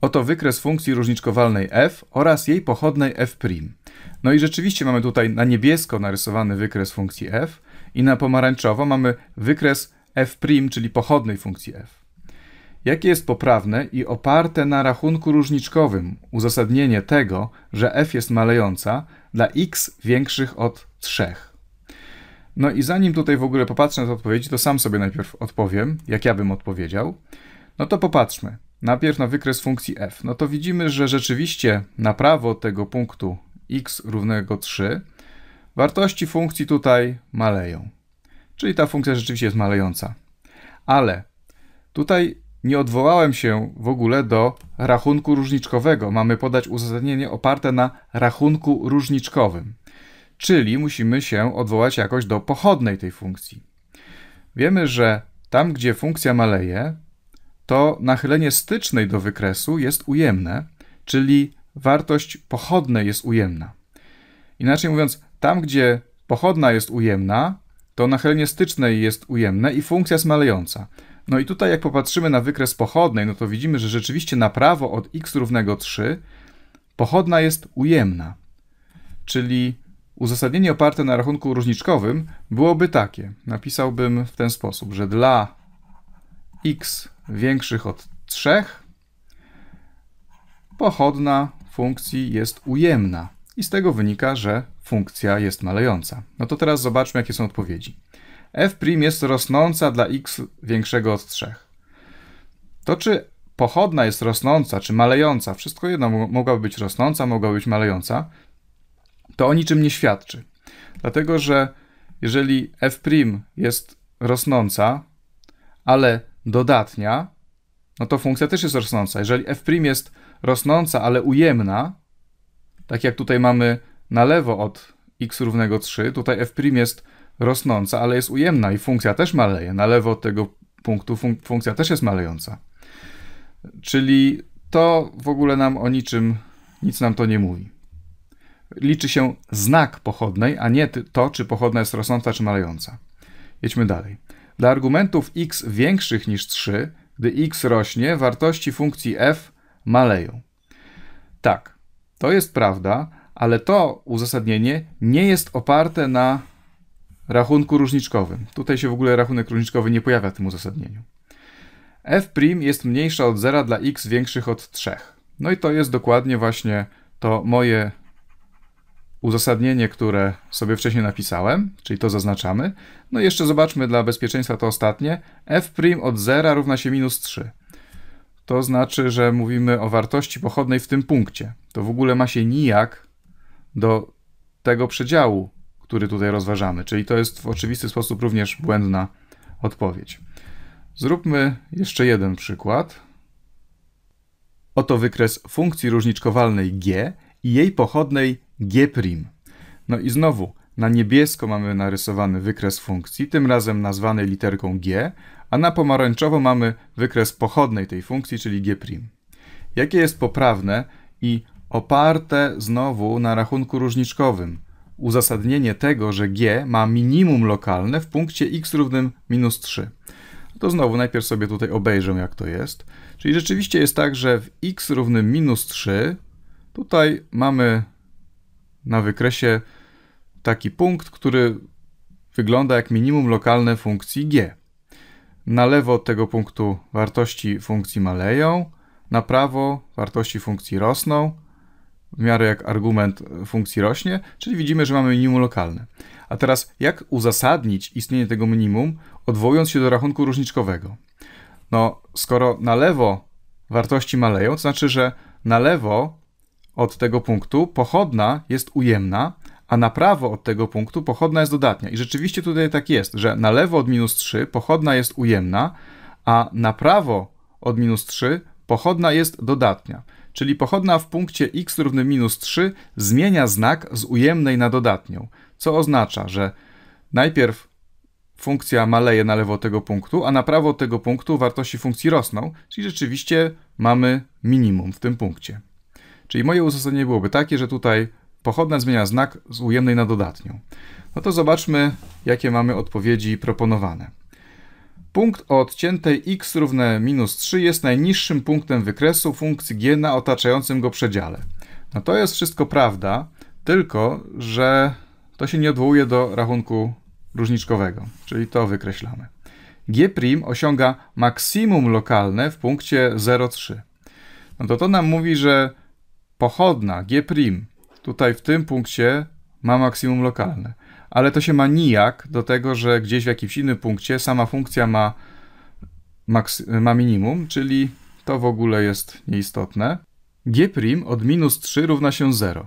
Oto wykres funkcji różniczkowalnej f oraz jej pochodnej f'. No i rzeczywiście mamy tutaj na niebiesko narysowany wykres funkcji f i na pomarańczowo mamy wykres f', czyli pochodnej funkcji f. Jakie jest poprawne i oparte na rachunku różniczkowym uzasadnienie tego, że f jest malejąca dla x większych od 3. No i zanim tutaj w ogóle popatrzę na te odpowiedzi, to sam sobie najpierw odpowiem, jak ja bym odpowiedział. No to popatrzmy najpierw na wykres funkcji f, no to widzimy, że rzeczywiście na prawo tego punktu x równego 3 wartości funkcji tutaj maleją. Czyli ta funkcja rzeczywiście jest malejąca. Ale tutaj nie odwołałem się w ogóle do rachunku różniczkowego. Mamy podać uzasadnienie oparte na rachunku różniczkowym. Czyli musimy się odwołać jakoś do pochodnej tej funkcji. Wiemy, że tam, gdzie funkcja maleje, to nachylenie stycznej do wykresu jest ujemne, czyli wartość pochodnej jest ujemna. Inaczej mówiąc, tam gdzie pochodna jest ujemna, to nachylenie stycznej jest ujemne i funkcja jest malejąca. No i tutaj jak popatrzymy na wykres pochodnej, no to widzimy, że rzeczywiście na prawo od x równego 3 pochodna jest ujemna. Czyli uzasadnienie oparte na rachunku różniczkowym byłoby takie. Napisałbym w ten sposób, że dla x większych od 3, pochodna funkcji jest ujemna. I z tego wynika, że funkcja jest malejąca. No to teraz zobaczmy, jakie są odpowiedzi. f' jest rosnąca dla x większego od 3. To czy pochodna jest rosnąca czy malejąca, wszystko jedno, mogłaby być rosnąca, mogłaby być malejąca, to o niczym nie świadczy. Dlatego, że jeżeli f' jest rosnąca, ale dodatnia, no to funkcja też jest rosnąca. Jeżeli f' jest rosnąca, ale ujemna, tak jak tutaj mamy na lewo od x równego 3, tutaj f' jest rosnąca, ale jest ujemna i funkcja też maleje. Na lewo od tego punktu fun funkcja też jest malejąca. Czyli to w ogóle nam o niczym, nic nam to nie mówi. Liczy się znak pochodnej, a nie to, czy pochodna jest rosnąca, czy malejąca. Jedźmy dalej. Dla argumentów x większych niż 3, gdy x rośnie, wartości funkcji f maleją. Tak, to jest prawda, ale to uzasadnienie nie jest oparte na rachunku różniczkowym. Tutaj się w ogóle rachunek różniczkowy nie pojawia w tym uzasadnieniu. f' jest mniejsza od zera dla x większych od 3. No i to jest dokładnie właśnie to moje uzasadnienie, które sobie wcześniej napisałem, czyli to zaznaczamy. No i jeszcze zobaczmy dla bezpieczeństwa to ostatnie. f' od 0 równa się minus 3. To znaczy, że mówimy o wartości pochodnej w tym punkcie. To w ogóle ma się nijak do tego przedziału, który tutaj rozważamy. Czyli to jest w oczywisty sposób również błędna odpowiedź. Zróbmy jeszcze jeden przykład. Oto wykres funkcji różniczkowalnej g, i jej pochodnej g'. No i znowu, na niebiesko mamy narysowany wykres funkcji, tym razem nazwany literką g, a na pomarańczowo mamy wykres pochodnej tej funkcji, czyli g'. Jakie jest poprawne i oparte znowu na rachunku różniczkowym. Uzasadnienie tego, że g ma minimum lokalne w punkcie x równym minus 3. No to znowu najpierw sobie tutaj obejrzę, jak to jest. Czyli rzeczywiście jest tak, że w x równym minus 3 Tutaj mamy na wykresie taki punkt, który wygląda jak minimum lokalne funkcji g. Na lewo od tego punktu wartości funkcji maleją, na prawo wartości funkcji rosną, w miarę jak argument funkcji rośnie, czyli widzimy, że mamy minimum lokalne. A teraz jak uzasadnić istnienie tego minimum, odwołując się do rachunku różniczkowego? No, skoro na lewo wartości maleją, to znaczy, że na lewo od tego punktu pochodna jest ujemna, a na prawo od tego punktu pochodna jest dodatnia. I rzeczywiście tutaj tak jest, że na lewo od minus 3 pochodna jest ujemna, a na prawo od minus 3 pochodna jest dodatnia. Czyli pochodna w punkcie x równy minus 3 zmienia znak z ujemnej na dodatnią, co oznacza, że najpierw funkcja maleje na lewo tego punktu, a na prawo tego punktu wartości funkcji rosną, czyli rzeczywiście mamy minimum w tym punkcie. Czyli moje uzasadnienie byłoby takie, że tutaj pochodna zmienia znak z ujemnej na dodatnią. No to zobaczmy, jakie mamy odpowiedzi proponowane. Punkt o odciętej x równe minus 3 jest najniższym punktem wykresu funkcji g na otaczającym go przedziale. No to jest wszystko prawda, tylko że to się nie odwołuje do rachunku różniczkowego, czyli to wykreślamy. g' osiąga maksimum lokalne w punkcie 0,3. No to to nam mówi, że pochodna G', tutaj w tym punkcie ma maksimum lokalne. Ale to się ma nijak do tego, że gdzieś w jakimś innym punkcie sama funkcja ma, ma minimum, czyli to w ogóle jest nieistotne. G' od minus 3 równa się 0.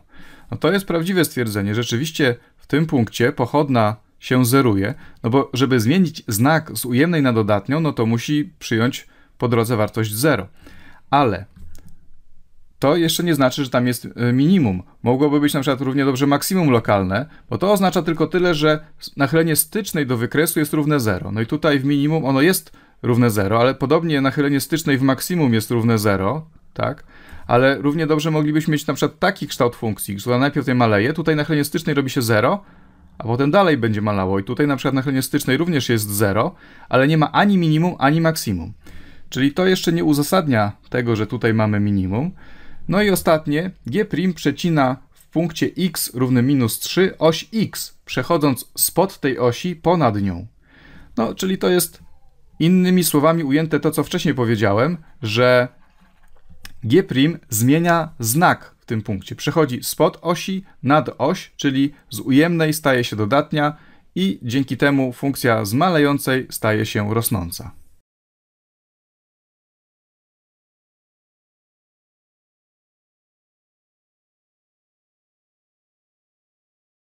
No to jest prawdziwe stwierdzenie. Rzeczywiście w tym punkcie pochodna się zeruje, no bo żeby zmienić znak z ujemnej na dodatnią, no to musi przyjąć po drodze wartość 0. Ale to jeszcze nie znaczy, że tam jest y, minimum. Mogłoby być na przykład równie dobrze maksimum lokalne, bo to oznacza tylko tyle, że nachylenie stycznej do wykresu jest równe 0. No i tutaj w minimum ono jest równe 0, ale podobnie nachylenie stycznej w maksimum jest równe 0, tak? Ale równie dobrze moglibyśmy mieć na przykład taki kształt funkcji, która najpierw tutaj maleje, tutaj nachylenie stycznej robi się 0, a potem dalej będzie malało i tutaj na przykład nachylenie stycznej również jest 0, ale nie ma ani minimum, ani maksimum. Czyli to jeszcze nie uzasadnia tego, że tutaj mamy minimum. No i ostatnie, g' przecina w punkcie x równy minus 3 oś x, przechodząc spod tej osi ponad nią. No, czyli to jest innymi słowami ujęte to, co wcześniej powiedziałem, że g' zmienia znak w tym punkcie. Przechodzi spod osi nad oś, czyli z ujemnej staje się dodatnia i dzięki temu funkcja zmalejącej staje się rosnąca.